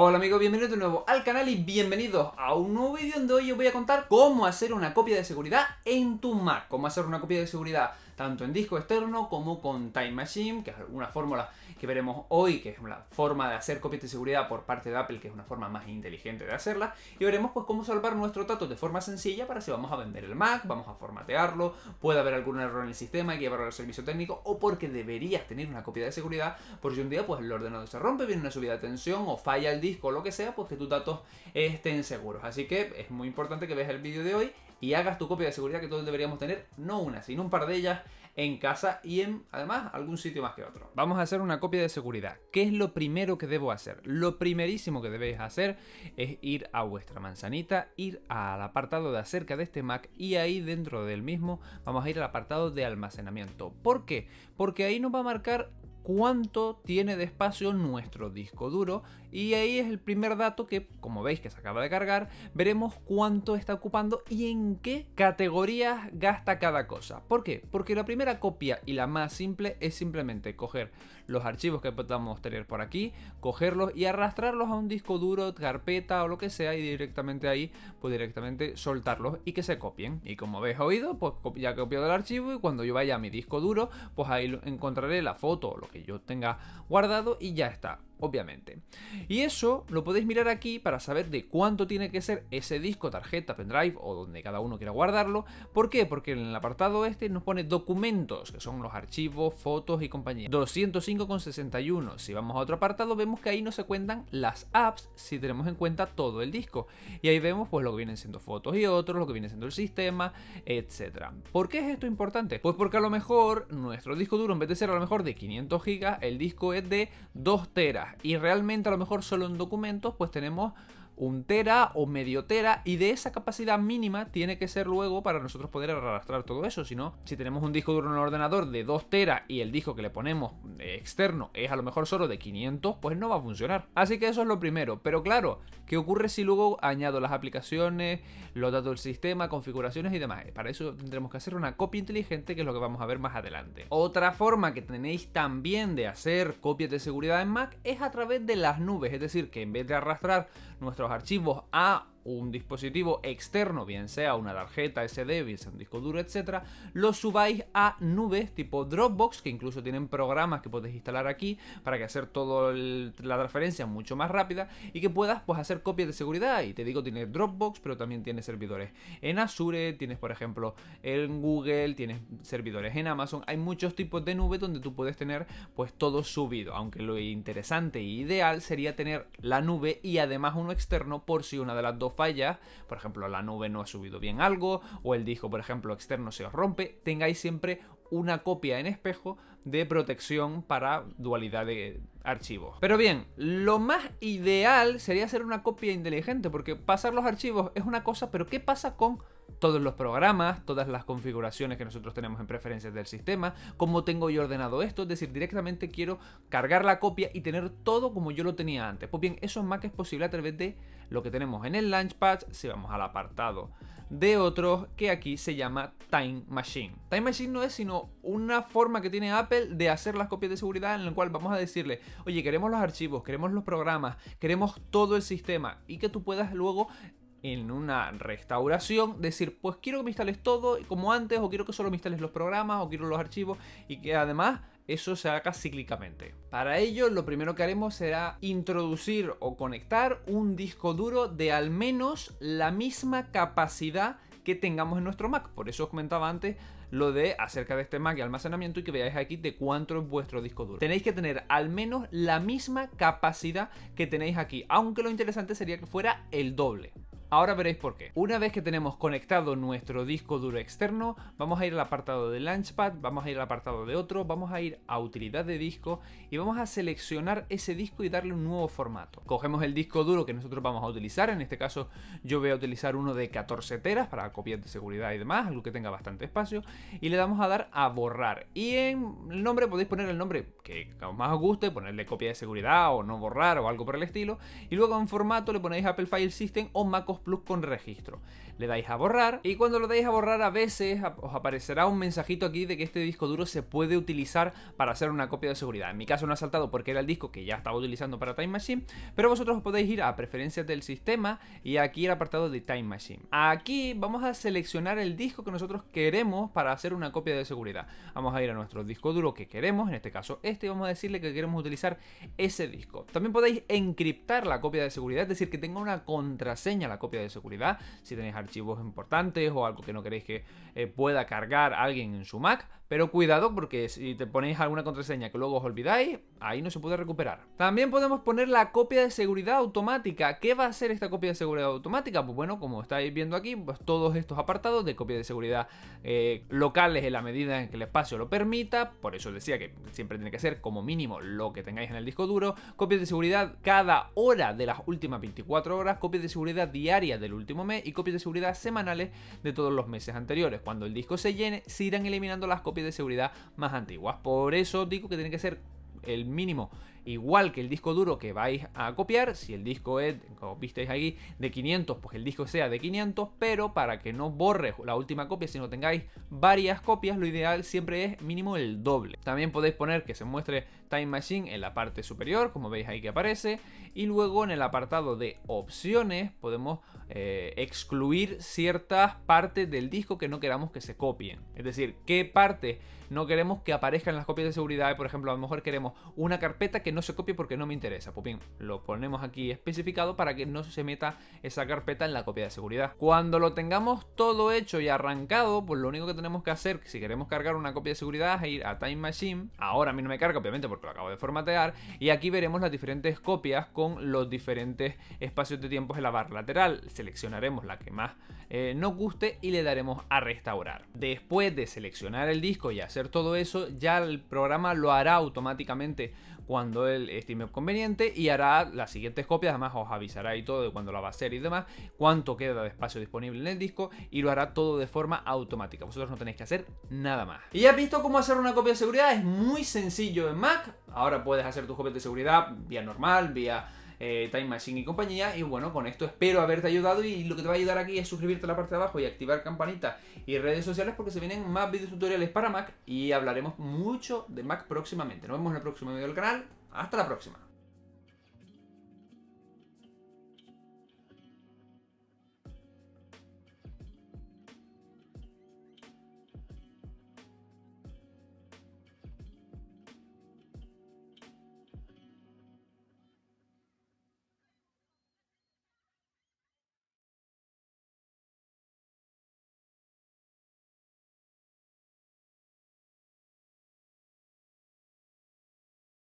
Hola amigos, bienvenidos de nuevo al canal y bienvenidos a un nuevo vídeo donde hoy os voy a contar cómo hacer una copia de seguridad en tu Mac. Cómo hacer una copia de seguridad tanto en disco externo como con Time Machine, que es una fórmula que veremos hoy, que es la forma de hacer copias de seguridad por parte de Apple, que es una forma más inteligente de hacerla, y veremos pues cómo salvar nuestros datos de forma sencilla para si vamos a vender el Mac, vamos a formatearlo, puede haber algún error en el sistema, hay que llevarlo al servicio técnico, o porque deberías tener una copia de seguridad, por si un día pues el ordenador se rompe, viene una subida de tensión o falla el disco o lo que sea, pues que tus datos estén seguros. Así que es muy importante que veas el vídeo de hoy y hagas tu copia de seguridad que todos deberíamos tener, no una, sino un par de ellas en casa y en, además, algún sitio más que otro. Vamos a hacer una copia de seguridad. ¿Qué es lo primero que debo hacer? Lo primerísimo que debéis hacer es ir a vuestra manzanita, ir al apartado de acerca de este Mac y ahí dentro del mismo vamos a ir al apartado de almacenamiento. ¿Por qué? Porque ahí nos va a marcar cuánto tiene de espacio nuestro disco duro y ahí es el primer dato que como veis que se acaba de cargar veremos cuánto está ocupando y en qué categorías gasta cada cosa. ¿Por qué? Porque la primera copia y la más simple es simplemente coger los archivos que podamos tener por aquí, cogerlos y arrastrarlos a un disco duro, carpeta o lo que sea y directamente ahí pues directamente soltarlos y que se copien. Y como habéis oído pues ya he copiado el archivo y cuando yo vaya a mi disco duro pues ahí encontraré la foto o lo que yo tenga guardado y ya está obviamente. Y eso lo podéis mirar aquí para saber de cuánto tiene que ser ese disco, tarjeta, pendrive o donde cada uno quiera guardarlo. ¿Por qué? Porque en el apartado este nos pone documentos, que son los archivos, fotos y compañía. 205,61. Si vamos a otro apartado vemos que ahí no se cuentan las apps si tenemos en cuenta todo el disco. Y ahí vemos pues lo que vienen siendo fotos y otros, lo que viene siendo el sistema, etcétera. ¿Por qué es esto importante? Pues porque a lo mejor nuestro disco duro en vez de ser a lo mejor de 500 GB el disco es de 2 teras y realmente a lo mejor solo en documentos pues tenemos un tera o medio tera y de esa capacidad mínima tiene que ser luego para nosotros poder arrastrar todo eso, si no, si tenemos un disco duro en el ordenador de 2 tera y el disco que le ponemos eh, externo es a lo mejor solo de 500, pues no va a funcionar. Así que eso es lo primero, pero claro, ¿qué ocurre si luego añado las aplicaciones, los datos del sistema, configuraciones y demás? Para eso tendremos que hacer una copia inteligente que es lo que vamos a ver más adelante. Otra forma que tenéis también de hacer copias de seguridad en Mac es a través de las nubes, es decir, que en vez de arrastrar nuestros archivos a un dispositivo externo, bien sea una tarjeta SD, bien sea un disco duro, etcétera, lo subáis a nubes tipo Dropbox, que incluso tienen programas que puedes instalar aquí para que hacer toda la transferencia mucho más rápida y que puedas pues hacer copias de seguridad. Y te digo, tiene Dropbox, pero también tiene servidores en Azure, tienes por ejemplo en Google, tienes servidores en Amazon, hay muchos tipos de nube donde tú puedes tener pues todo subido, aunque lo interesante e ideal sería tener la nube y además uno externo por si una de las dos falla, fallas, por ejemplo la nube no ha subido bien algo, o el disco por ejemplo externo se os rompe, tengáis siempre una copia en espejo de protección para dualidad de archivos. Pero bien, lo más ideal sería hacer una copia inteligente, porque pasar los archivos es una cosa, pero ¿qué pasa con todos los programas, todas las configuraciones que nosotros tenemos en preferencias del sistema, cómo tengo yo ordenado esto, es decir, directamente quiero cargar la copia y tener todo como yo lo tenía antes. Pues bien, eso es más que es posible a través de lo que tenemos en el Launchpad, si vamos al apartado de otros, que aquí se llama Time Machine. Time Machine no es sino una forma que tiene Apple de hacer las copias de seguridad en la cual vamos a decirle, oye, queremos los archivos, queremos los programas, queremos todo el sistema y que tú puedas luego en una restauración, decir, pues quiero que me instales todo como antes, o quiero que solo me instales los programas, o quiero los archivos, y que además eso se haga cíclicamente. Para ello, lo primero que haremos será introducir o conectar un disco duro de al menos la misma capacidad que tengamos en nuestro Mac. Por eso os comentaba antes lo de acerca de este Mac y almacenamiento y que veáis aquí de cuánto es vuestro disco duro. Tenéis que tener al menos la misma capacidad que tenéis aquí, aunque lo interesante sería que fuera el doble. Ahora veréis por qué. Una vez que tenemos conectado nuestro disco duro externo, vamos a ir al apartado de Launchpad, vamos a ir al apartado de otro, vamos a ir a utilidad de disco y vamos a seleccionar ese disco y darle un nuevo formato. Cogemos el disco duro que nosotros vamos a utilizar, en este caso yo voy a utilizar uno de 14 teras para copias de seguridad y demás, algo que tenga bastante espacio, y le damos a dar a borrar. Y en el nombre podéis poner el nombre que más os guste, ponerle copia de seguridad o no borrar o algo por el estilo, y luego en formato le ponéis Apple File System o MacOS Plus con registro. Le dais a borrar y cuando lo dais a borrar a veces os aparecerá un mensajito aquí de que este disco duro se puede utilizar para hacer una copia de seguridad. En mi caso no ha saltado porque era el disco que ya estaba utilizando para Time Machine, pero vosotros podéis ir a preferencias del sistema y aquí el apartado de Time Machine. Aquí vamos a seleccionar el disco que nosotros queremos para hacer una copia de seguridad. Vamos a ir a nuestro disco duro que queremos, en este caso este, y vamos a decirle que queremos utilizar ese disco. También podéis encriptar la copia de seguridad, es decir, que tenga una contraseña la copia de seguridad, si tenéis archivos importantes o algo que no queréis que eh, pueda cargar alguien en su Mac, pero cuidado porque si te ponéis alguna contraseña que luego os olvidáis, ahí no se puede recuperar. También podemos poner la copia de seguridad automática. ¿Qué va a ser esta copia de seguridad automática? Pues bueno, como estáis viendo aquí, pues todos estos apartados de copia de seguridad eh, locales en la medida en que el espacio lo permita. Por eso decía que siempre tiene que ser como mínimo lo que tengáis en el disco duro. Copias de seguridad cada hora de las últimas 24 horas. Copias de seguridad diaria del último mes y copias de seguridad semanales de todos los meses anteriores. Cuando el disco se llene, se irán eliminando las copias de seguridad más antiguas. Por eso digo que tiene que ser el mínimo igual que el disco duro que vais a copiar. Si el disco es, como visteis ahí de 500, pues el disco sea de 500, pero para que no borre la última copia, si no tengáis varias copias, lo ideal siempre es mínimo el doble. También podéis poner que se muestre Time Machine en la parte superior, como veis ahí que aparece, y luego en el apartado de opciones podemos eh, excluir ciertas partes del disco que no queramos que se copien. Es decir, qué parte no queremos que aparezcan las copias de seguridad. Por ejemplo, a lo mejor queremos una carpeta que no se copie porque no me interesa. pues bien lo ponemos aquí especificado para que no se meta esa carpeta en la copia de seguridad. Cuando lo tengamos todo hecho y arrancado, pues lo único que tenemos que hacer si queremos cargar una copia de seguridad es ir a Time Machine. Ahora a mí no me carga, obviamente, porque lo acabo de formatear. Y aquí veremos las diferentes copias con los diferentes espacios de tiempo en la barra lateral. Seleccionaremos la que más eh, nos guste y le daremos a restaurar. Después de seleccionar el disco y hacer todo eso, ya el programa lo hará automáticamente cuando él estime conveniente y hará las siguientes copias, además os avisará y todo de cuando lo va a hacer y demás, cuánto queda de espacio disponible en el disco y lo hará todo de forma automática. Vosotros no tenéis que hacer nada más. Y ya has visto cómo hacer una copia de seguridad, es muy sencillo en Mac. Ahora puedes hacer tus copias de seguridad vía normal, vía eh, Time Machine y compañía. Y bueno, con esto espero haberte ayudado y lo que te va a ayudar aquí es suscribirte a la parte de abajo y activar campanita y redes sociales porque se vienen más vídeos tutoriales para Mac y hablaremos mucho de Mac próximamente. Nos vemos en el próximo video del canal. Hasta la próxima.